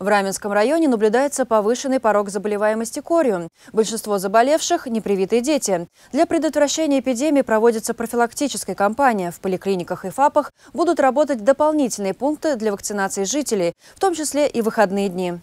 В Раменском районе наблюдается повышенный порог заболеваемости корью. Большинство заболевших – непривитые дети. Для предотвращения эпидемии проводится профилактическая кампания. В поликлиниках и ФАПах будут работать дополнительные пункты для вакцинации жителей, в том числе и выходные дни.